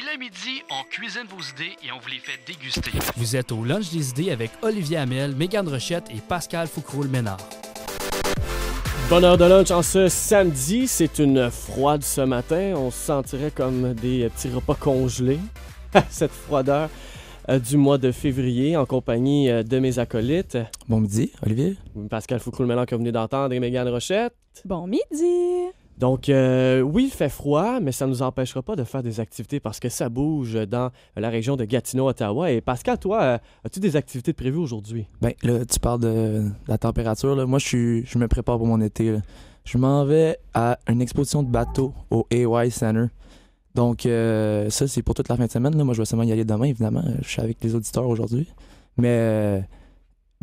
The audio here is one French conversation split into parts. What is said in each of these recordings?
Il est midi, on cuisine vos idées et on vous les fait déguster. Vous êtes au Lunch des idées avec Olivier Hamel, Mégane Rochette et Pascal Foucroul-Ménard. Bonne heure de lunch en ce samedi. C'est une froide ce matin. On se sentirait comme des petits repas congelés. Cette froideur euh, du mois de février en compagnie euh, de mes acolytes. Bon midi, Olivier. Pascal foucault ménard que vous venez d'entendre et Mégane Rochette. Bon midi. Donc, euh, oui, il fait froid, mais ça ne nous empêchera pas de faire des activités parce que ça bouge dans la région de Gatineau, Ottawa. Et Pascal, toi, euh, as-tu des activités prévues aujourd'hui? Bien, là, tu parles de la température. Moi, je, suis, je me prépare pour mon été. Je m'en vais à une exposition de bateaux au AY Center. Donc, euh, ça, c'est pour toute la fin de semaine. Moi, je vais seulement y aller demain, évidemment. Je suis avec les auditeurs aujourd'hui. Mais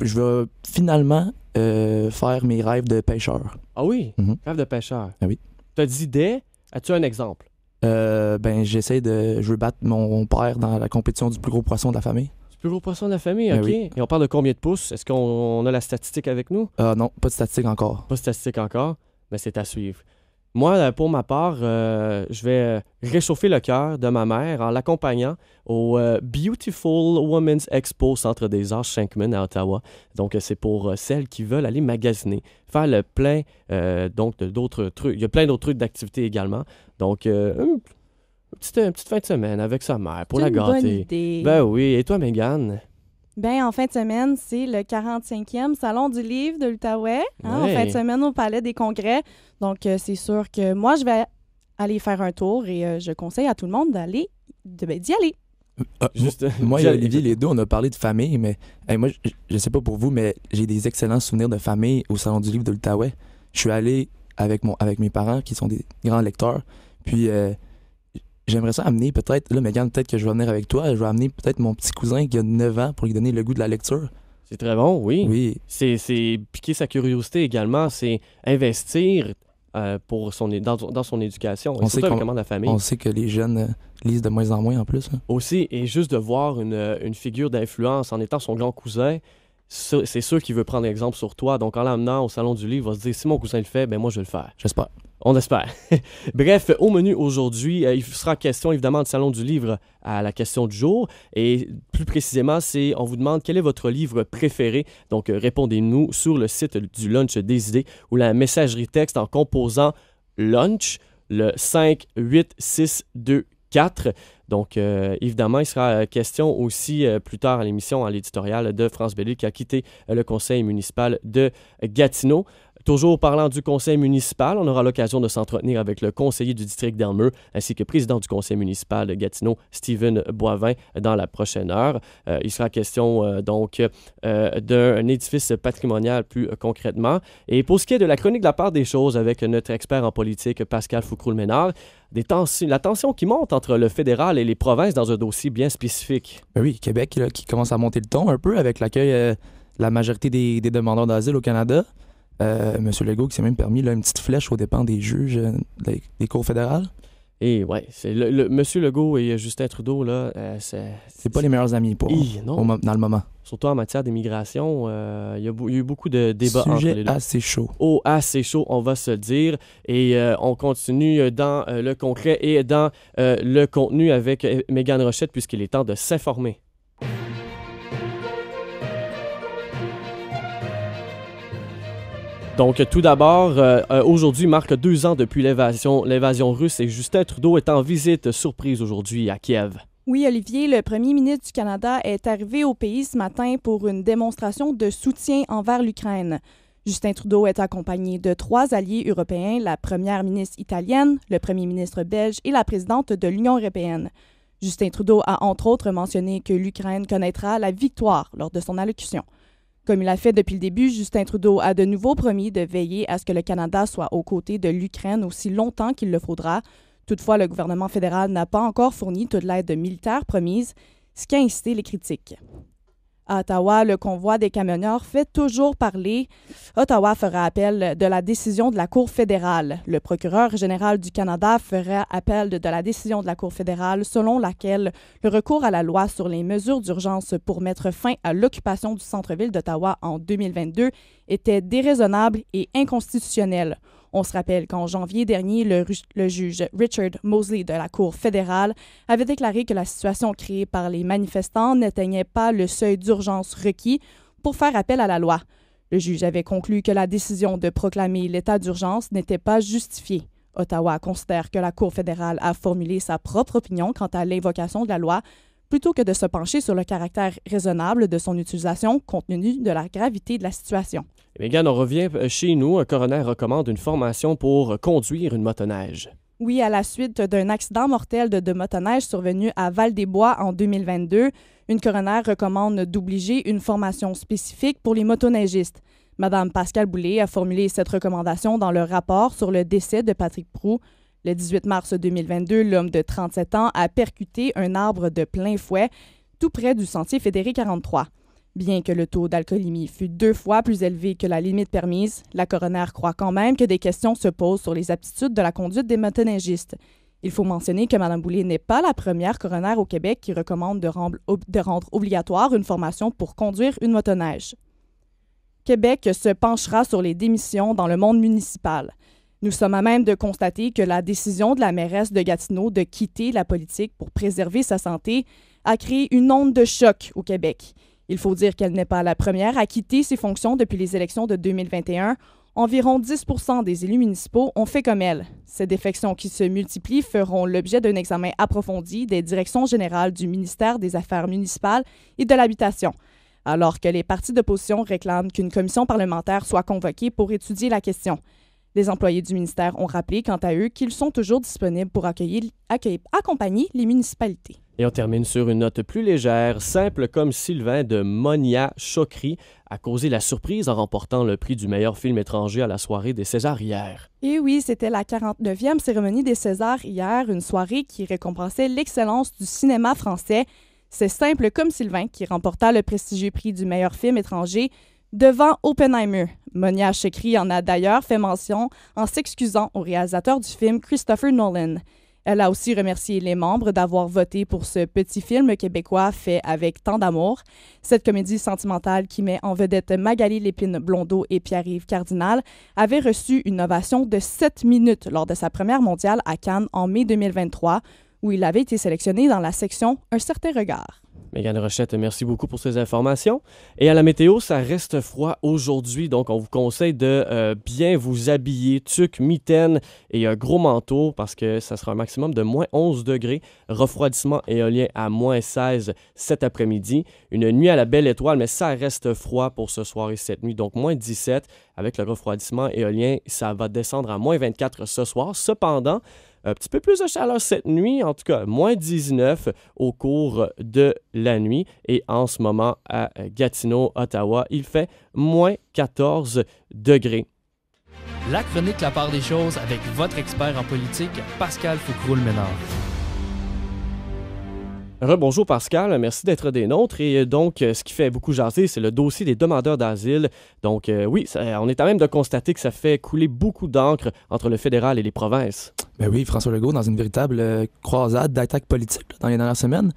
je vais finalement euh, faire mes rêves de pêcheur. Ah oui? Mhm. Rêve de pêcheur. Ah oui. T'as dit des. As-tu un exemple? Euh, ben, j'essaie de. Je veux battre mon père dans la compétition du plus gros poisson de la famille. Du plus gros poisson de la famille, ben ok. Et on parle de combien de pouces? Est-ce qu'on a la statistique avec nous? Ah non, pas de statistique encore. Pas de statistique encore, mais c'est à suivre. Moi, euh, pour ma part, euh, je vais euh, réchauffer le cœur de ma mère en l'accompagnant au Beautiful Women's Expo Centre des Arts Shankman à Ottawa. Donc, c'est pour celles qui veulent aller magasiner, faire le plein donc d'autres trucs. Il y a plein d'autres trucs d'activités également. Donc, une petite, fin de semaine avec sa mère pour la gâter. Ben oui. Et toi, Megan? Bien, en fin de semaine, c'est le 45e Salon du livre de l'Outaouais, hein, en fin de semaine au Palais des Congrès. Donc, euh, c'est sûr que moi, je vais aller faire un tour et euh, je conseille à tout le monde d'aller, ben, d'y aller. Euh, Juste, moi et Olivier, les deux, on a parlé de famille, mais moi, je, ne sais pas pour vous, mais j'ai des excellents souvenirs de famille au Salon du livre de l'Outaouais. Je suis allé avec, mon, avec mes parents, qui sont des grands lecteurs, puis j'aimerais ça amener peut-être, là, Megan, peut-être que je vais venir avec toi, je vais amener peut-être mon petit cousin qui a 9 ans pour lui donner le goût de la lecture. C'est très bon, oui. Oui. C'est, piquer sa curiosité également, c'est investir euh, pour son, dans, son éducation, on sait comment la famille. On sait que les jeunes euh, lisent de moins en moins en plus. Hein. Aussi, et juste de voir une, euh, une figure d'influence en étant son grand cousin, c'est sûr qu'il veut prendre exemple sur toi. Donc, en l'amenant au salon du livre, il va se dire si mon cousin le fait, ben moi je vais le faire. J'espère. On espère. Bref, au menu aujourd'hui, euh, il sera question évidemment du Salon du Livre à la question du jour. Et plus précisément, c'est on vous demande quel est votre livre préféré. Donc euh, répondez-nous sur le site du Lunch des idées ou la messagerie texte en composant Lunch le 58624. Donc, euh, évidemment, il sera question aussi plus tard à l'émission, à l'éditorial de France Bellic qui a quitté le conseil municipal de Gatineau. Toujours parlant du conseil municipal, on aura l'occasion de s'entretenir avec le conseiller du district d'Elmeux ainsi que président du conseil municipal de Gatineau, Stephen Boivin, dans la prochaine heure. Euh, il sera question euh, donc euh, d'un édifice patrimonial plus concrètement. Et pour ce qui est de la chronique de la part des choses avec notre expert en politique, Pascal Foucroul-Ménard, des la tension qui monte entre le fédéral et les provinces dans un dossier bien spécifique. Ben oui, Québec qui commence à monter le ton un peu avec l'accueil de la majorité des, des demandeurs d'asile au Canada. Euh, Monsieur Legault qui s'est même permis une petite flèche aux dépens des juges euh, des, cours fédérales. Et ouais, c'est le, Monsieur Legault et euh, Justin Trudeau là, c'est pas les meilleurs amis pour dans le moment. Surtout en matière d'immigration, il, y a, eu beaucoup de débats entre assez chaud. Oh, assez chaud, on va se le dire. Et on continue dans le concret et dans le contenu avec Megan Rochette puisqu'il est temps de s'informer. Donc, tout d'abord, euh, euh, aujourd'hui marque deux ans depuis l'évasion russe et Justin Trudeau est en visite surprise aujourd'hui à Kiev. Oui, Olivier, le premier ministre du Canada est arrivé au pays ce matin pour une démonstration de soutien envers l'Ukraine. Justin Trudeau est accompagné de trois alliés européens, la première ministre italienne, le premier ministre belge et la présidente de l'Union européenne. Justin Trudeau a entre autres mentionné que l'Ukraine connaîtra la victoire lors de son allocution. Comme il l'a fait depuis le début, Justin Trudeau a de nouveau promis de veiller à ce que le Canada soit aux côtés de l'Ukraine aussi longtemps qu'il le faudra. Toutefois, le gouvernement fédéral n'a pas encore fourni toute l'aide militaire promise, ce qui a incité les critiques. À Ottawa, le convoi des camionneurs fait toujours parler. Ottawa fera appel de la décision de la Cour fédérale. Le procureur général du Canada fera appel de la décision de la Cour fédérale selon laquelle le recours à la loi sur les mesures d'urgence pour mettre fin à l'occupation du centre-ville d'Ottawa en 2022 était déraisonnable et inconstitutionnel. On se rappelle qu'en janvier dernier, le, juge Richard Mosley de la Cour fédérale avait déclaré que la situation créée par les manifestants n'atteignait pas le seuil d'urgence requis pour faire appel à la loi. Le juge avait conclu que la décision de proclamer l'état d'urgence n'était pas justifiée. Ottawa considère que la Cour fédérale a formulé sa propre opinion quant à l'invocation de la loi plutôt que de se pencher sur le caractère raisonnable de son utilisation compte tenu de la gravité de la situation. Mégane, eh on revient euh, chez nous. Un coroner recommande une formation pour euh, conduire une motoneige. Oui, à la suite d'un accident mortel de, motoneige survenu à Val-des-Bois en 2022, une coroner recommande d'obliger une formation spécifique pour les motoneigistes. Madame Pascale Boulay a formulé cette recommandation dans le rapport sur le décès de Patrick Prou. Le 18 mars 2022, l'homme de 37 ans a percuté un arbre de plein fouet tout près du sentier Fédéré 43. Bien que le taux d'alcoolémie fût deux fois plus élevé que la limite permise, la coroner croit quand même que des questions se posent sur les aptitudes de la conduite des motoneigistes. Il faut mentionner que Mme Boulay n'est pas la première coroner au Québec qui recommande de rendre, de rendre obligatoire une formation pour conduire une motoneige. Québec se penchera sur les démissions dans le monde municipal. Nous sommes à même de constater que la décision de la mairesse de Gatineau de quitter la politique pour préserver sa santé a créé une onde de choc au Québec. Il faut dire qu'elle n'est pas la première à quitter ses fonctions depuis les élections de 2021. Environ 10 des élus municipaux ont fait comme elle. Ces défections qui se multiplient feront l'objet d'un examen approfondi des directions générales du ministère des Affaires municipales et de l'Habitation. Alors que les partis d'opposition réclament qu'une commission parlementaire soit convoquée pour étudier la question. Les employés du ministère ont rappelé, quant à eux, qu'ils sont toujours disponibles pour accueillir, accompagner les municipalités. Et on termine sur une note plus légère, simple comme Sylvain de Monia Chokri a causé la surprise en remportant le prix du meilleur film étranger à la soirée des Césars hier. Et oui, c'était la 49e cérémonie des Césars hier, une soirée qui récompensait l'excellence du cinéma français. C'est simple comme Sylvain qui remporta le prestigieux prix du meilleur film étranger devant Oppenheimer. Monia Chekri en a d'ailleurs fait mention en s'excusant au réalisateur du film Christopher Nolan. Elle a aussi remercié les membres d'avoir voté pour ce petit film québécois fait avec tant d'amour. Cette comédie sentimentale qui met en vedette Magali Lépine Blondeau et Pierre-Yves Cardinal avait reçu une ovation de 7 minutes lors de sa première mondiale à Cannes en mai 2023, où il avait été sélectionné dans la section Un certain regard. Mégane Rochette, merci beaucoup pour ces informations. Et à la météo, ça reste froid aujourd'hui, donc on vous conseille de euh, bien vous habiller, tuc, mitaine et un gros manteau parce que ça sera un maximum de moins 11 degrés. Refroidissement éolien à moins 16 cet après-midi. Une nuit à la belle étoile, mais ça reste froid pour ce soir et cette nuit, donc moins 17. Avec le refroidissement éolien, ça va descendre à moins 24 ce soir. Cependant, un petit peu plus de chaleur cette nuit, en tout cas moins 19 au cours de la nuit. Et en ce moment, à Gatineau, Ottawa, il fait moins 14 degrés. La chronique La part des choses avec votre expert en politique, Pascal Foucroul-Ménard. Rebonjour Pascal, merci d'être des nôtres. Et euh, donc, euh, ce qui fait beaucoup jaser, c'est le dossier des demandeurs d'asile. Donc, euh, oui, on est à même de constater que ça fait couler beaucoup d'encre entre le fédéral et les provinces. Ben oui, François Legault, dans une véritable euh, croisade d'attaque politique dans les dernières semaines.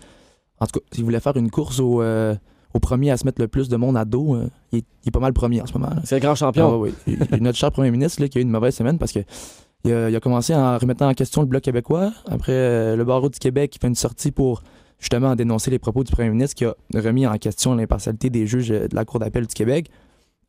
En tout cas, s'il voulait faire une course au, euh, premier à se mettre le plus de monde à dos, euh, il, est, pas mal premier en ce moment. C'est le grand champion. Ah oui. notre cher premier ministre qui a eu une mauvaise semaine parce que il a, commencé en remettant en question le Bloc québécois. Après, le barreau du Québec qui fait une sortie pour justement dénoncer les propos du premier ministre qui a remis en question l'impartialité des juges de la Cour d'appel du Québec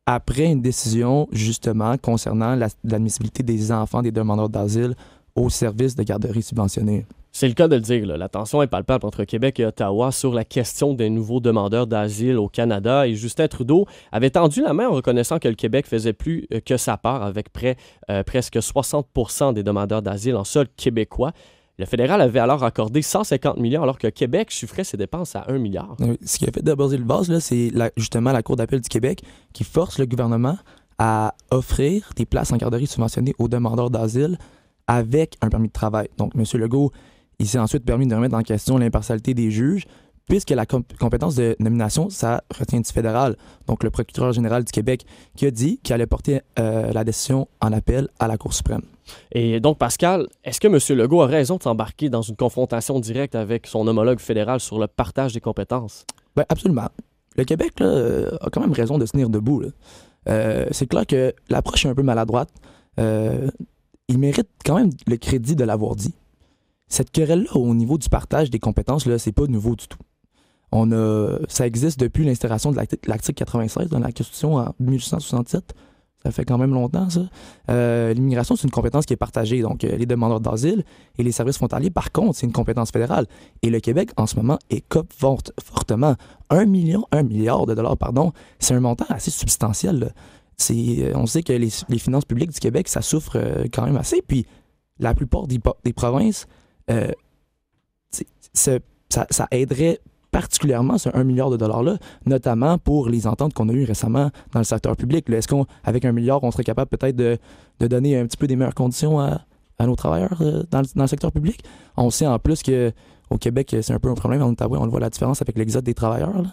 après une décision justement concernant l'admissibilité des enfants des demandeurs d'asile au service de garderies subventionnées. C'est le cas de le dire. La tension est palpable entre Québec et Ottawa sur la question des nouveaux demandeurs d'asile au Canada. Et Justin Trudeau avait tendu la main en reconnaissant que le Québec faisait plus euh, que sa part, avec près, euh, presque 60 des demandeurs d'asile en sol québécois. Le fédéral avait alors accordé 150 millions, alors que Québec chiffrait ses dépenses à 1 milliard. Ce qui a fait d'abord le vase, c'est justement la Cour d'appel du Québec qui force le gouvernement à offrir des places en garderie subventionnées aux demandeurs d'asile avec un permis de travail. Donc, M. Legault, il s'est ensuite permis de remettre en question l'impartialité des juges, puisque la compétence de nomination, ça retient du fédéral. Donc, le procureur général du Québec qui a dit qu'il allait porter euh, la décision en appel à la Cour suprême. Et donc, Pascal, est-ce que M. Legault a raison de s'embarquer dans une confrontation directe avec son homologue fédéral sur le partage des compétences? Ben, absolument. Le Québec euh, a quand même raison de se tenir debout. Euh, c'est clair que l'approche est un peu maladroite il mérite quand même le crédit de l'avoir dit. Cette querelle-là, au niveau du partage des compétences, là, c'est pas nouveau du tout. On a, ça existe depuis l'instauration de l'article 96 dans la Constitution en 1867. Ça fait quand même longtemps, ça. Euh, l'immigration, c'est une compétence qui est partagée. Donc, euh, les demandeurs d'asile et les services frontaliers, par contre, c'est une compétence fédérale. Et le Québec, en ce moment, écope fortement. Un million, un milliard de dollars, pardon, c'est un montant assez substantiel. Euh, on sait que les, finances publiques du Québec, ça souffre euh, quand même assez. Puis la plupart des, provinces, euh, ça, aiderait particulièrement ce 1 milliard de dollars-là, notamment pour les ententes qu'on a eues récemment dans le secteur public. Est-ce qu'avec un milliard, on serait capable peut-être de, donner un petit peu des meilleures conditions à, nos travailleurs dans, le, secteur public? On sait en plus qu'au au Québec, c'est un peu un problème. En Ottawa, on voit la différence avec l'exode des travailleurs.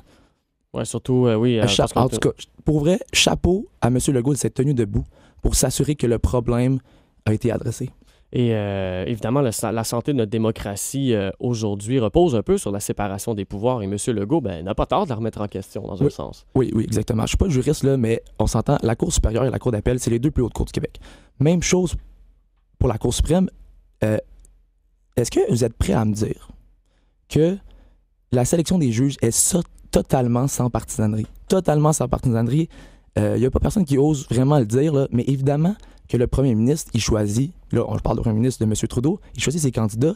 Euh, oui, surtout, euh, oui. en tout cas, pour vrai, chapeau à M. Legault de s'être tenu debout pour s'assurer que le problème a été adressé. Et euh, évidemment, la santé de notre démocratie aujourd'hui repose un peu sur la séparation des pouvoirs. Et M. Legault ben, n'a pas tort de la remettre en question, dans un sens. Oui, oui, exactement. Je ne suis pas juriste, là, mais on s'entend, la Cour supérieure et la Cour d'appel, c'est les deux plus hautes cours du Québec. Même chose pour la Cour suprême. est-ce que vous êtes prêt à me dire que la sélection des juges est, sort totalement sans partisanerie. Totalement sans partisanerie. Il euh, n'y a pas personne qui ose vraiment le dire, là, mais évidemment que le premier ministre, il choisit, là, on parle du premier ministre de M. Trudeau, il choisit ses candidats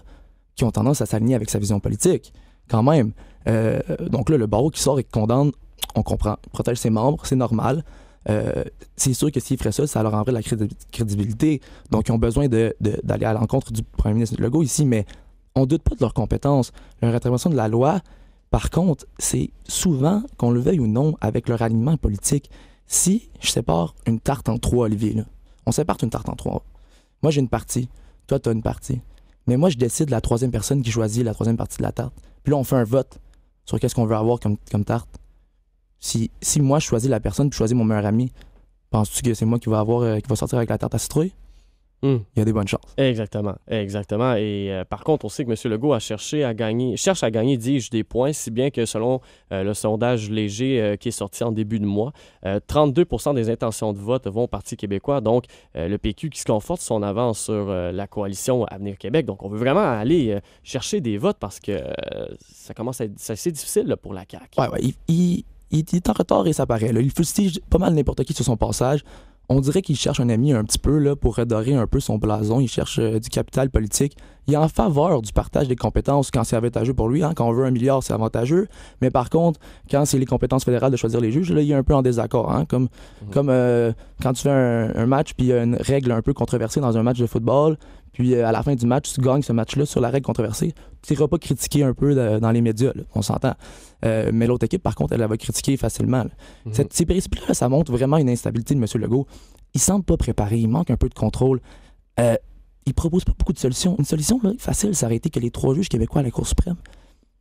qui ont tendance à s'aligner avec sa vision politique, quand même. Euh, donc là, le barreau qui sort et qui condamne, on comprend, protège ses membres, c'est normal. Euh, c'est sûr que s'ils feraient ça, ça leur enverrait la crédibilité. Donc, ils ont besoin d'aller de, d'aller à l'encontre du premier ministre Legault ici, mais on doute pas de leurs compétences. Leur intervention de la loi, par contre, c'est souvent, qu'on le veuille ou non, avec leur alignement politique, si je sépare une tarte en trois, Olivier, là, on sépare une tarte en trois. Moi, j'ai une partie, toi, tu as une partie. Mais moi, je décide la troisième personne qui choisit la troisième partie de la tarte. Puis là, on fait un vote sur qu'est-ce qu'on veut avoir comme, tarte. Si, moi, je choisis la personne, puis je choisis mon meilleur ami, penses-tu que c'est moi qui va, avoir, euh, qui va sortir avec la tarte à citrouille? Hmm. il y a des bonnes chances. Exactement, exactement. Et euh, par contre, on sait que M. Legault a cherché à gagner, cherche à gagner, dis-je, des points, si bien que selon euh, le sondage léger euh, qui est sorti en début de mois, 32 des intentions de vote vont au Parti québécois. Donc, le PQ qui se conforte son avance sur la coalition Avenir Québec. Donc, on veut vraiment aller chercher des votes parce que ça commence à être assez difficile pour la CAQ. Oui, ouais, il, est en retard et ça paraît. Il fustige pas mal n'importe qui sur son passage on dirait qu'il cherche un ami un petit peu là, pour redorer un peu son blason. Il cherche euh, du capital politique. Il est en faveur du partage des compétences quand c'est avantageux pour lui. Hein. Quand on veut un milliard, c'est avantageux. Mais par contre, quand c'est les compétences fédérales de choisir les juges, là, il est un peu en désaccord. Hein. Comme, mmh. euh, quand tu fais un, un match puis il y a une règle un peu controversée dans un match de football, puis euh, à la fin du match, tu gagnes ce match-là sur la règle controversée, tu seras pas critiqué un peu euh, dans les médias, on s'entend. Euh, mais l'autre équipe, par contre, elle, la va critiquer facilement. Mhm. Cette, ces principes-là, ça montre vraiment une instabilité de M. Legault. Il semble pas préparé, il manque un peu de contrôle. Il il propose pas beaucoup de solutions. Une solution facile, ça aurait été que les trois juges québécois à la Cour suprême,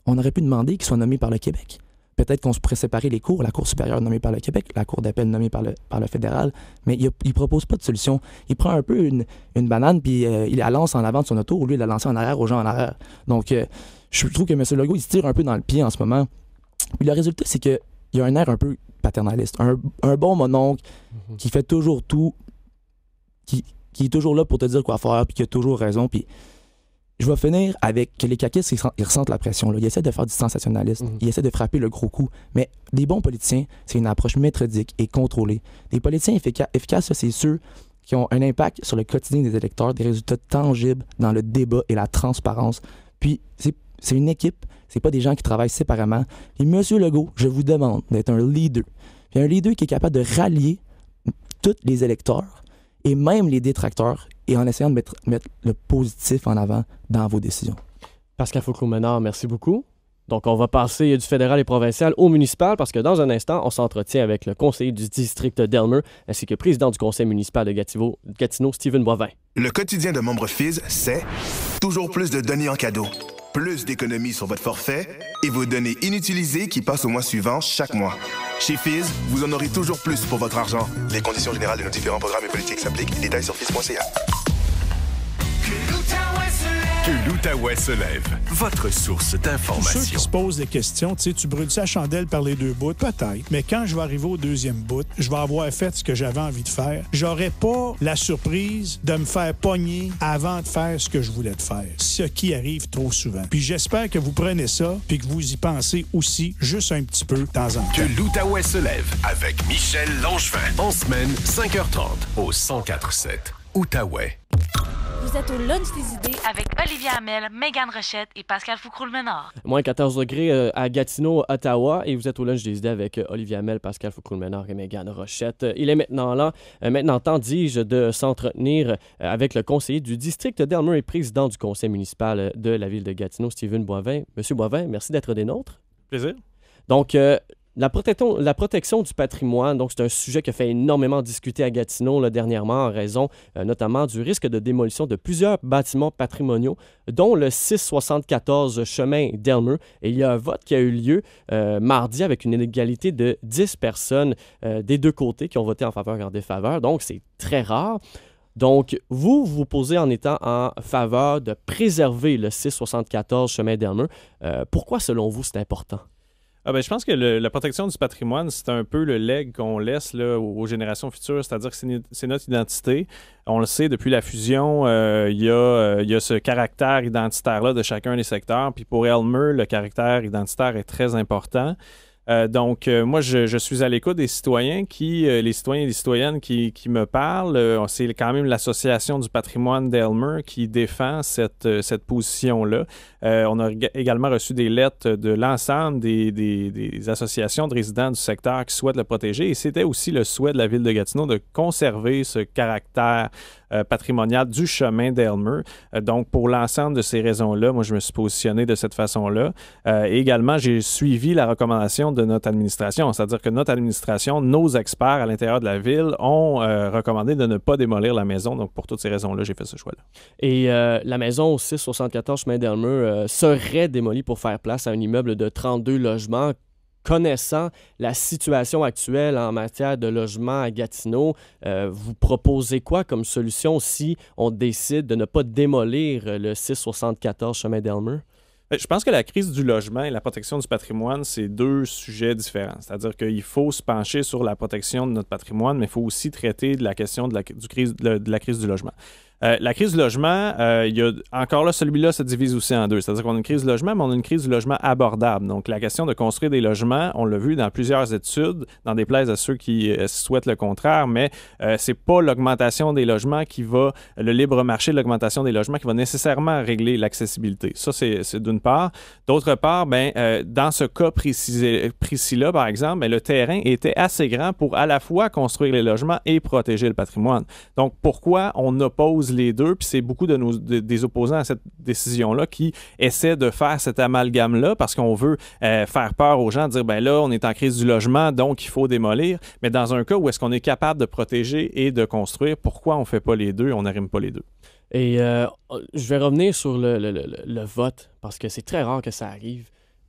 on aurait pu demander qu'ils soient nommés par le Québec peut-être qu'on se pourrait séparer les cours, la Cour supérieure nommée par le Québec, la Cour d'appel nommée par le, par le fédéral, mais il ne propose pas de solution. Il prend un peu une, banane, puis euh, il la lance en avant de son auto au lieu de la lancer en arrière aux gens en arrière. Donc, euh, je trouve que M. Legault, il se tire un peu dans le pied en ce moment. Puis le résultat, c'est qu'il y a un air un peu paternaliste, un, bon mononcle mhm. qui fait toujours tout, qui, est toujours là pour te dire quoi faire, puis qui a toujours raison, puis je vais finir avec que les caquistes, ils, ressentent la pression. Ils essaient de faire du sensationnalisme. Mhm. Ils essaient de frapper le gros coup. Mais des bons politiciens, c'est une approche méthodique et contrôlée. Des politiciens efficaces, c'est ceux qui ont un impact sur le quotidien des électeurs, des résultats tangibles dans le débat et la transparence. Puis, c'est une équipe. C'est pas des gens qui travaillent séparément. Et Monsieur Legault, je vous demande d'être un leader. un leader qui est capable de rallier tous les électeurs et même les détracteurs et en essayant de mettre, le positif en avant dans vos décisions. Pascal Foucault-Ménard, merci beaucoup. Donc, on va passer du fédéral et provincial au municipal parce que dans un instant, on s'entretient avec le conseiller du district d'Elmer ainsi que président du conseil municipal de Gatineau, Stephen Steven Boivin. Le quotidien de membre fils c'est toujours plus de données en cadeau plus d'économies sur votre forfait et vos données inutilisées qui passent au mois suivant chaque mois. Chez Fizz, vous en aurez toujours plus pour votre argent. Les conditions générales de nos différents programmes et politiques s'appliquent. Détails sur fizz.ca que l'Outaouais se lève, votre source d'information. Ceux qui se posent des questions, tu sais, tu brûles sa chandelle par les deux bouts, peut-être, mais quand je vais arriver au deuxième bout, je vais avoir fait ce que j'avais envie de faire. J'aurais pas la surprise de me faire pogner avant de faire ce que je voulais de faire, ce qui arrive trop souvent. Puis j'espère que vous prenez ça, puis que vous y pensez aussi juste un petit peu de temps en temps. Que l'Outaouais se lève avec Michel Langevin, en semaine 5h30 au 104.7 Outaouais vous êtes au Lunch des idées avec Olivier Hamel, Megan Rochette et Pascal Foucroul-Ménard. Moins 14 degrés euh, à Gatineau, Ottawa, et vous êtes au Lunch des idées avec euh, Olivier Hamel, Pascal Foucroul-Ménard et Megan Rochette. Euh, il est maintenant là, maintenant temps, dis-je, de s'entretenir avec le conseiller du district d'Elmer et président du conseil municipal de la ville de Gatineau, Steven Boivin. Monsieur Boivin, merci d'être des nôtres. Plaisir. Donc, la protection, du patrimoine, donc c'est un sujet qui a fait énormément discuter à Gatineau dernièrement en raison euh, notamment du risque de démolition de plusieurs bâtiments patrimoniaux, dont le 674 chemin d'Elmer. Et il y a un vote qui a eu lieu euh, mardi avec une inégalité de 10 personnes euh, des deux côtés qui ont voté en faveur et en défaveur. Donc c'est très rare. Donc, vous vous posez en étant en faveur de préserver le 674 chemin d'Elmer. pourquoi, selon vous, c'est important? Ah ben, je pense que la protection du patrimoine, c'est un peu le leg qu'on laisse là, aux, générations futures, c'est-à-dire que c'est notre identité. On le sait, depuis la fusion, euh, il, y euh, il y, a, ce caractère identitaire-là de chacun des secteurs. Puis pour Elmer, le caractère identitaire est très important. Euh, donc, euh, moi, je, suis à l'écoute des citoyens qui, euh, les citoyens et les citoyennes qui, me parlent. c'est quand même l'Association du patrimoine d'Elmer qui défend cette, position-là. on a également reçu des lettres de l'ensemble des, des, associations de résidents du secteur qui souhaitent le protéger. Et c'était aussi le souhait de la ville de Gatineau de conserver ce caractère euh, patrimoniale du chemin d'Elmer. Euh, donc, pour l'ensemble de ces raisons-là, moi, je me suis positionné de cette façon-là. Euh, et également, j'ai suivi la recommandation de notre administration, c'est-à-dire que notre administration, nos experts à l'intérieur de la ville ont recommandé de ne pas démolir la maison. Donc, pour toutes ces raisons-là, j'ai fait ce choix-là. Et la maison au 674 chemin d'Elmer serait démolie pour faire place à un immeuble de 32 logements connaissant la situation actuelle en matière de logement à Gatineau, euh, vous proposez quoi comme solution si on décide de ne pas démolir euh, le 674 chemin d'Elmer? Ben, je pense que la crise du logement et la protection du patrimoine, c'est deux sujets différents. C'est-à-dire qu'il faut se pencher sur la protection de notre patrimoine, mais il faut aussi traiter de la question de la crise du logement. Euh, la crise du logement, euh, il y a, encore là, celui-là se divise aussi en deux. C'est-à-dire qu'on a une crise du logement, mais on a une crise du logement abordable. Donc, la question de construire des logements, on l'a vu dans plusieurs études, dans des places à ceux qui euh, souhaitent le contraire, mais c'est pas l'augmentation des logements qui va, le libre marché, de l'augmentation des logements qui va nécessairement régler l'accessibilité. Ça, c'est d'une part. D'autre part, ben, dans ce cas précis-là, par exemple, ben, le terrain était assez grand pour à la fois construire les logements et protéger le patrimoine. Donc, pourquoi on oppose les deux, puis c'est beaucoup de nos, des opposants à cette décision-là qui essaient de faire cet amalgame-là parce qu'on veut euh, faire peur aux gens, dire ben là, on est en crise du logement, donc il faut démolir. Mais dans un cas où est-ce qu'on est capable de protéger et de construire, pourquoi on ne fait pas les deux, on n'arrive pas les deux? Et euh, je vais revenir sur le, vote parce que c'est très rare que ça arrive.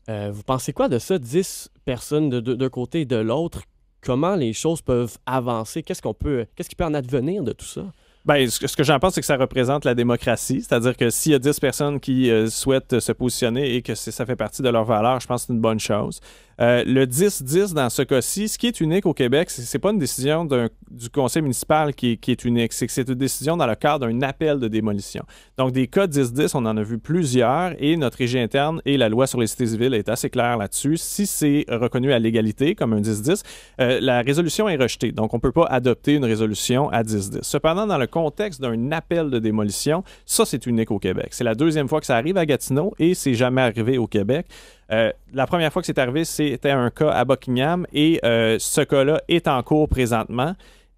Euh, vous pensez quoi de ça, 10 personnes d'un de, côté et de l'autre? Comment les choses peuvent avancer? Qu'est-ce qu'on peut, qu'est-ce qui peut en advenir de tout ça? Ben, ce que j'en pense, c'est que ça représente la démocratie. C'est-à-dire que s'il y a 10 personnes qui euh, souhaitent se positionner et que ça fait partie de leurs valeurs, je pense que c'est une bonne chose. Euh, le 10-10 dans ce cas-ci, ce qui est unique au Québec, c'est pas une décision du conseil municipal qui, est unique, c'est que c'est une décision dans le cadre d'un appel de démolition. Donc des cas 10-10, on en a vu plusieurs et notre régie interne et la loi sur les cités civiles est assez claire là-dessus. Si c'est reconnu à l'égalité comme un 10-10, euh, la résolution est rejetée. Donc on ne peut pas adopter une résolution à 10-10. Cependant, dans le contexte d'un appel de démolition, ça c'est unique au Québec. C'est la deuxième fois que ça arrive à Gatineau et c'est jamais arrivé au Québec. Euh, la première fois que c'est arrivé, c'était un cas à Buckingham et euh, ce cas-là est en cours présentement.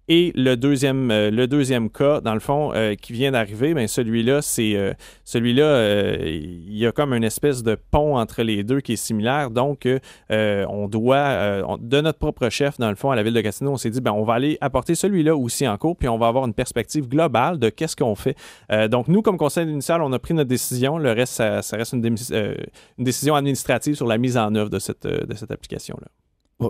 Et le deuxième, euh, le deuxième cas, dans le fond, euh, qui vient d'arriver, ben celui-là, c'est euh, celui-là, il y a comme une espèce de pont entre les deux qui est similaire. Donc, on doit, de notre propre chef, dans le fond, à la ville de Castino, on s'est dit, ben, on va aller apporter celui-là aussi en cours, puis on va avoir une perspective globale de qu'est-ce qu'on fait. donc, nous, comme conseil initial, on a pris notre décision. Le reste, ça, reste une, décision administrative sur la mise en œuvre de cette, application-là.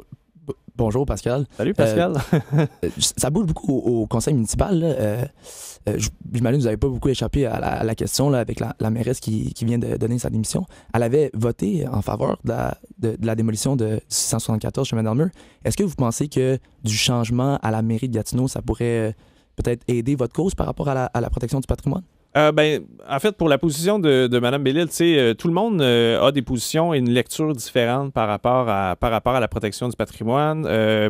Bonjour Pascal. Salut Pascal. Euh, euh, ça bouge beaucoup au, conseil municipal. Euh, euh vous n'avez pas beaucoup échappé à la, question là, avec la, mairesse qui, vient de donner sa démission. Elle avait voté en faveur de la, démolition de 674 Chemin d'Armure. Est-ce que vous pensez que du changement à la mairie de Gatineau, ça pourrait peut-être aider votre cause par rapport à la, protection du patrimoine? Euh, ben, en fait, pour la position de, de Mme Bellil, euh, tout le monde euh, a des positions et une lecture différente par rapport à, par rapport à la protection du patrimoine.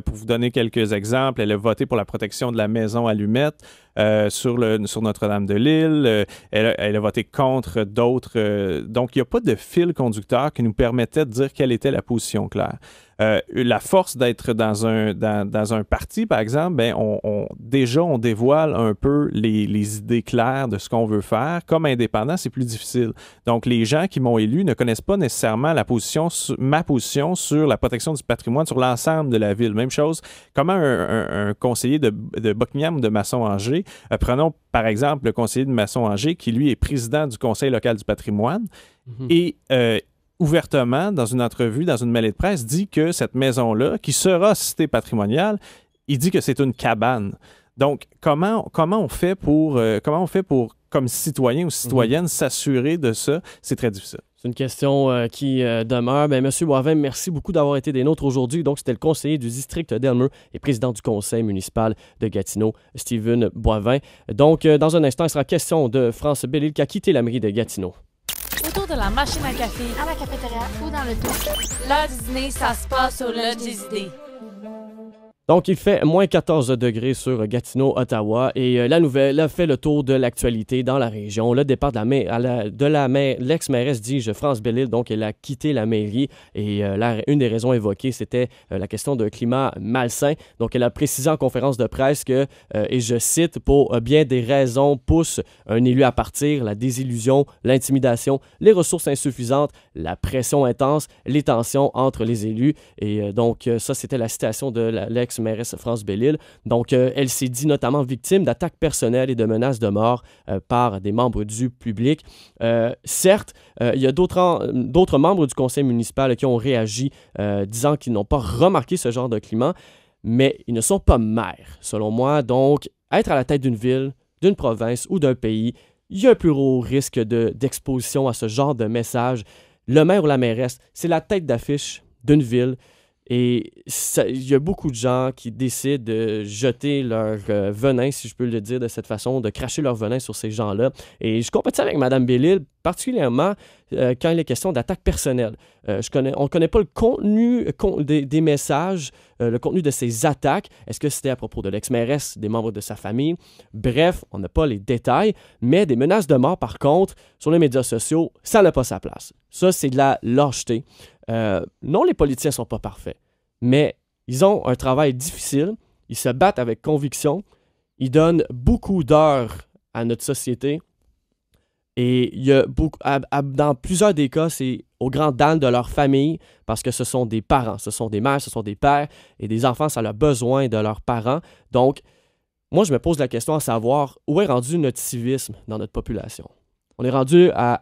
pour vous donner quelques exemples, elle a voté pour la protection de la maison allumette sur, le, sur Notre-Dame-de-Lille. Elle, elle, a voté contre d'autres. donc, il n'y a pas de fil conducteur qui nous permettait de dire quelle était la position claire. Euh, la force d'être dans un, dans, un parti, par exemple, ben, on, déjà, on dévoile un peu les, idées claires de ce qu'on veut faire. Comme indépendant, c'est plus difficile. Donc, les gens qui m'ont élu ne connaissent pas nécessairement la position, ma position sur la protection du patrimoine sur l'ensemble de la ville. Même chose, comment un, conseiller de, de Buckingham ou de Masson-Angers, euh, prenons par exemple le conseiller de Masson-Angers, qui lui est président du conseil local du patrimoine, mhm. et euh, ouvertement, dans une entrevue, dans une mêlée de presse, dit que cette maison-là, qui sera cité patrimoniale, il dit que c'est une cabane. Donc, comment, comment on fait pour, euh, comment on fait pour, comme citoyen ou citoyenne, mhm. s'assurer de ça? C'est très difficile. C'est une question euh, qui euh, demeure. Bien, Monsieur Boivin, merci beaucoup d'avoir été des nôtres aujourd'hui. Donc, c'était le conseiller du district d'Elmer et président du conseil municipal de Gatineau, Stephen Boivin. Donc, dans un instant, il sera question de France Bellil qui a quitté la mairie de Gatineau autour de la machine à café, à la cafétéria ou dans le tout. L'heure dîner, ça se passe au Lodge des donc, il fait moins 14 degrés sur Gatineau, Ottawa, et euh, la nouvelle a fait le tour de l'actualité dans la région. Le départ de la, maire, de la maire, l'ex-mairesse, dis-je, France Bellil, donc elle a quitté la mairie, et euh, une des raisons évoquées, c'était euh, la question d'un climat malsain. Donc, elle a précisé en conférence de presse que, et je cite, pour bien des raisons poussent un élu à partir, la désillusion, l'intimidation, les ressources insuffisantes, la pression intense, les tensions entre les élus. Et donc, ça, c'était la citation de l'ex mairesse France Bellil. Donc, euh, elle s'est dit notamment victime d'attaques personnelles et de menaces de mort euh, par des membres du public. Euh, certes, il y a d'autres membres du conseil municipal qui ont réagi disant qu'ils n'ont pas remarqué ce genre de climat, mais ils ne sont pas maires, selon moi. Donc, être à la tête d'une ville, d'une province ou d'un pays, il y a un plus haut risque d'exposition à ce genre de message. Le maire ou la mairesse, c'est la tête d'affiche d'une ville. Et il y a beaucoup de gens qui décident de jeter leur euh, venin, si je peux le dire de cette façon, de cracher leur venin sur ces gens-là. Et je ça avec Mme Bellil, particulièrement euh, quand il est question d'attaque personnelle. Euh, je connais, on ne connaît pas le contenu des, des, messages, le contenu de ces attaques. Est-ce que c'était à propos de l'ex-mairesse, des membres de sa famille? Bref, on n'a pas les détails, mais des menaces de mort, par contre, sur les médias sociaux, ça n'a pas sa place. Ça, c'est de la lâcheté. Euh, non, les politiciens sont pas parfaits, mais ils ont un travail difficile, ils se battent avec conviction, ils donnent beaucoup d'heures à notre société. Et il y a dans plusieurs des cas, c'est au grand dames de leur famille parce que ce sont des parents, ce sont des mères, ce sont des pères et des enfants, ça a besoin de leurs parents. Donc, moi, je me pose la question à savoir où est rendu notre civisme dans notre population. On est rendu à,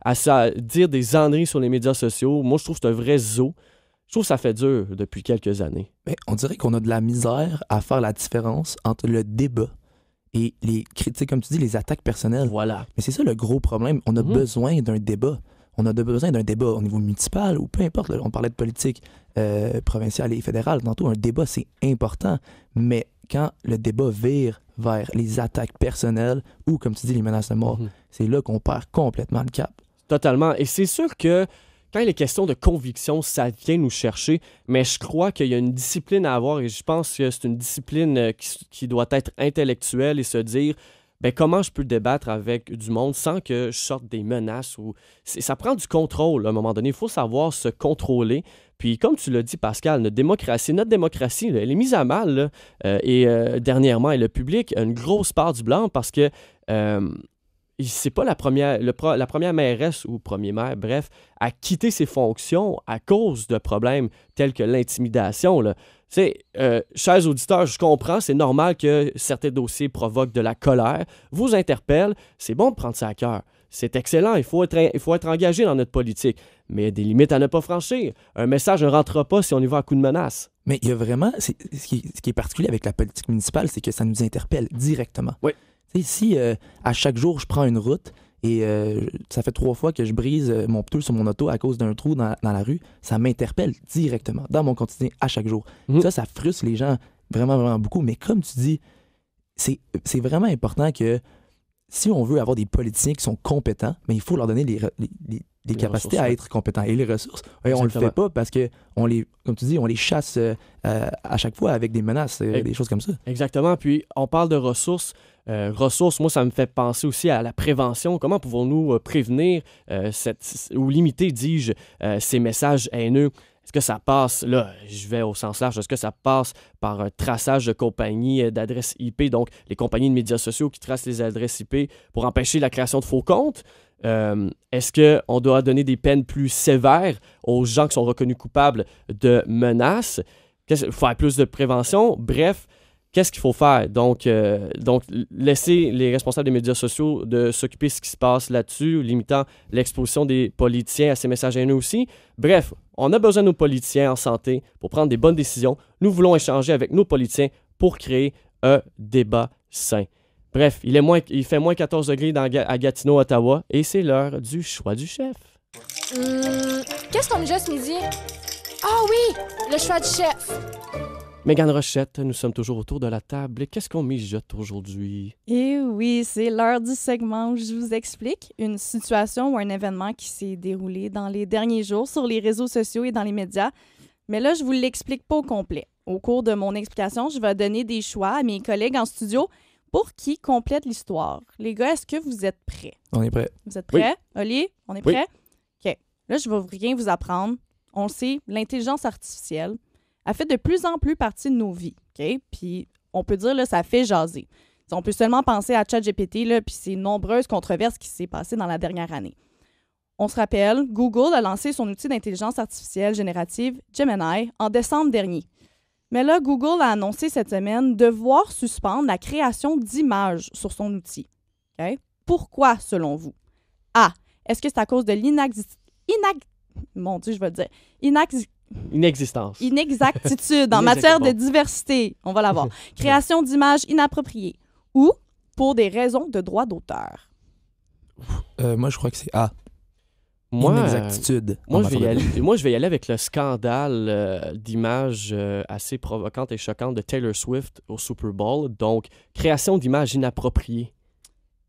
à, dire des enneries sur les médias sociaux. Moi, je trouve que c'est un vrai zoo. Je trouve que ça fait dur depuis quelques années. Mais on dirait qu'on a de la misère à faire la différence entre le débat et les critiques, comme tu dis, les attaques personnelles. Voilà. Mais c'est ça le gros problème. On a mhm. besoin d'un débat. On a besoin d'un débat au niveau municipal ou peu importe. on parlait de politique euh, provinciale et fédérale. Tantôt, un débat, c'est important. Mais quand le débat vire vers les attaques personnelles ou, comme tu dis, les menaces de mort, mhm. c'est là qu'on perd complètement le cap. Totalement. Et c'est sûr que quand il est question de conviction, ça vient nous chercher, mais je crois qu'il y a une discipline à avoir et je pense que c'est une discipline euh, qui, doit être intellectuelle et se dire ben, comment je peux débattre avec du monde sans que je sorte des menaces ou ça prend du contrôle à un moment donné. Il faut savoir se contrôler puis, comme tu l'as dit, Pascal, notre démocratie, notre démocratie, elle est mise à mal. Euh, et euh, dernièrement, et le public a une grosse part du blanc parce que euh, c'est pas la première, la première mairesse ou premier maire, bref, à quitter ses fonctions à cause de problèmes tels que l'intimidation. Tu sais, chers auditeurs, je comprends, c'est normal que certains dossiers provoquent de la colère, vous interpellent, c'est bon de prendre ça à cœur. C'est excellent, il faut, être, engagé dans notre politique, mais il y a des limites à ne pas franchir. Un message ne rentrera pas si on y va à coup de menace. Mais il y a vraiment, ce qui, est particulier avec la politique municipale, c'est que ça nous interpelle directement. Oui. si euh, à chaque jour je prends une route et euh, ça fait trois fois que je brise euh, mon pneu sur mon auto à cause d'un trou dans, la rue, ça m'interpelle directement dans mon quotidien à chaque jour. Mhm. Ça, ça frustre les gens vraiment, vraiment beaucoup. Mais comme tu dis, c'est vraiment important que si on veut avoir des politiciens qui sont compétents, mais ben, il faut leur donner les, capacités à être compétents et les ressources. on ne le fait pas parce que on les, comme tu dis, on les chasse euh, euh, à chaque fois avec des menaces, euh, des choses comme ça. Exactement. Puis on parle de ressources. ressources, moi, ça me fait penser aussi à la prévention. Comment pouvons-nous prévenir cette, ou limiter, dis-je, ces messages haineux? Est-ce que ça passe, là, je vais au sens large, est-ce que ça passe par un traçage de compagnies euh, d'adresses IP, donc les compagnies de médias sociaux qui tracent les adresses IP pour empêcher la création de faux comptes? Euh, est-ce qu'on doit donner des peines plus sévères aux gens qui sont reconnus coupables de menaces? Faire plus de prévention? Bref, qu'est-ce qu'il faut faire? Donc, euh, donc, laisser les responsables des médias sociaux de s'occuper de ce qui se passe là-dessus, limitant l'exposition des politiciens à ces messages à nous aussi. Bref, on a besoin de nos politiciens en santé pour prendre des bonnes décisions. Nous voulons échanger avec nos politiciens pour créer un débat sain. Bref, il, est moins, il fait moins 14 degrés à Gatineau, Ottawa, et c'est l'heure du choix du chef. Hum, qu'est-ce qu'on me dit ce midi? Ah oui, le choix du chef. Mégane Rochette, nous sommes toujours autour de la table. Qu'est-ce qu'on mijote aujourd'hui? Eh oui, c'est l'heure du segment où je vous explique une situation ou un événement qui s'est déroulé dans les derniers jours sur les réseaux sociaux et dans les médias. Mais là, je vous l'explique pas au complet. Au cours de mon explication, je vais donner des choix à mes collègues en studio pour qu'ils complètent l'histoire. Les gars, est-ce que vous êtes prêts? On est prêts. Vous êtes prêts? on est prêts? OK. Là, je ne vais rien vous apprendre. On sait, l'intelligence artificielle, a fait de plus en plus partie de nos vies. Puis on peut dire que ça fait jaser. On peut seulement penser à ChatGPT, puis ces nombreuses controverses qui s'est passées dans la dernière année. On se rappelle, Google a lancé son outil d'intelligence artificielle générative Gemini en décembre dernier. Mais là, Google a annoncé cette semaine devoir suspendre la création d'images sur son outil. Pourquoi, selon vous? A. Est-ce que c'est à cause de l'inac... Mon Dieu, je vais le dire. Inac... Inexistence. Inexactitude en matière de diversité. On va l'avoir. Création d'images inappropriées ou pour des raisons de droit d'auteur. Euh, moi, je crois que c'est A. Moi, Inexactitude. moi, je vais y aller, avec le scandale euh, d'images euh, assez provocantes et choquantes de Taylor Swift au Super Bowl. Donc, création d'images inappropriées.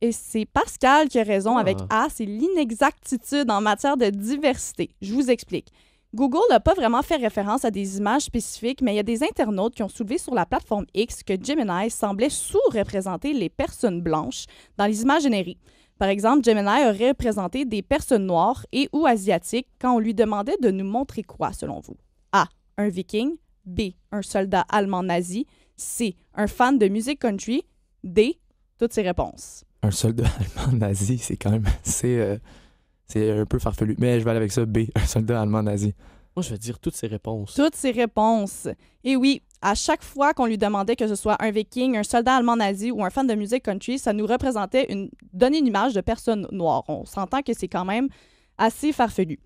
Et c'est Pascal qui a raison avec ah. A, c'est l'inexactitude en matière de diversité. Je vous explique. Google n'a pas vraiment fait référence à des images spécifiques, mais il y a des internautes qui ont soulevé sur la plateforme X que Gemini semblait sous-représenter les personnes blanches dans les images générées. Par exemple, Gemini aurait représenté des personnes noires et ou asiatiques quand on lui demandait de nous montrer quoi, selon vous? A. Un viking. B. Un soldat allemand nazi. C. Un fan de musique country. D. Toutes ces réponses. Un soldat allemand nazi, c'est quand même assez... Euh, c'est un peu farfelu. Mais je vais aller avec ça, B, un soldat allemand nazi. Moi, je vais dire toutes ces réponses. Toutes ses réponses. Et oui, à chaque fois qu'on lui demandait que ce soit un viking, un soldat allemand nazi ou un fan de musique country, ça nous représentait une donnait une image de personne noire. On s'entend que c'est quand même assez farfelu.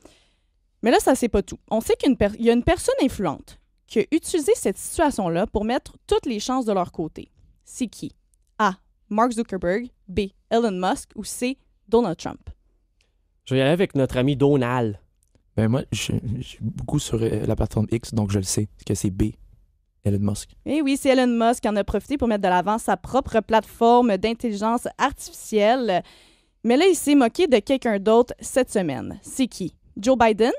Mais là, ça c'est pas tout. On sait qu'il y a une personne influente qui a utilisé cette situation-là pour mettre toutes les chances de leur côté. C'est qui A. Mark Zuckerberg, B. Elon Musk ou C. Donald Trump. Je vais y aller avec notre ami Donald. Ben moi, je suis beaucoup sur euh, la plateforme X, donc je le sais, que c'est B, Elon Musk. Et eh oui, c'est Elon Musk qui en a profité pour mettre de l'avant sa propre plateforme d'intelligence artificielle. Mais là, il s'est moqué de quelqu'un d'autre cette semaine. C'est qui? Joe Biden,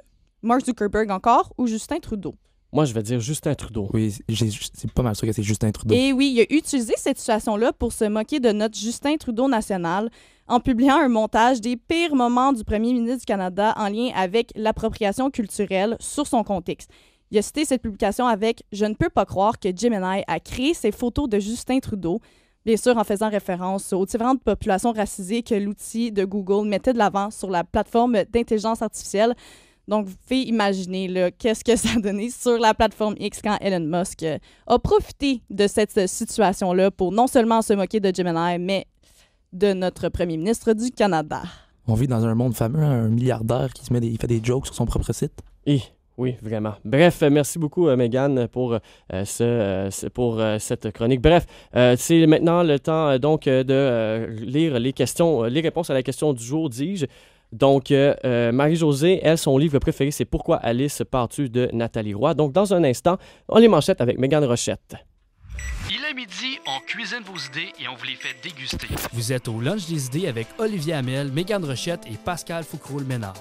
Mark Zuckerberg encore ou Justin Trudeau? Moi, je vais dire Justin Trudeau. Oui, c'est pas mal sûr que c'est Justin Trudeau. Et eh oui, il a utilisé cette situation-là pour se moquer de notre Justin Trudeau national en publiant un montage des pires moments du premier ministre du Canada en lien avec l'appropriation culturelle sur son contexte. Il a cité cette publication avec Je ne peux pas croire que Gemini a créé ces photos de Justin Trudeau, bien sûr en faisant référence aux différentes populations racisées que l'outil de Google mettait de l'avant sur la plateforme d'intelligence artificielle. Donc, vous pouvez imaginer qu'est-ce que ça a donné sur la plateforme X quand Elon Musk euh, a profité de cette situation-là pour non seulement se moquer de Gemini, mais de notre premier ministre du Canada. On vit dans un monde fameux, hein, un milliardaire qui se met des, fait des jokes sur son propre site. oui, vraiment. Bref, euh, merci beaucoup, euh, Megan, pour, euh, euh, ce, pour cette chronique. Bref, c'est maintenant le temps donc de lire les questions, les réponses à la question du jour, dis-je. Donc, Marie-Josée, elle, son livre préféré, c'est Pourquoi Alice part tu de Nathalie Roy. Donc, dans un instant, on les manchette avec Megan Rochette midi, on cuisine vos idées et on vous les fait déguster. Vous êtes au Lunch des idées avec Olivier Hamel, Mégane Rochette et Pascal foucroul ménard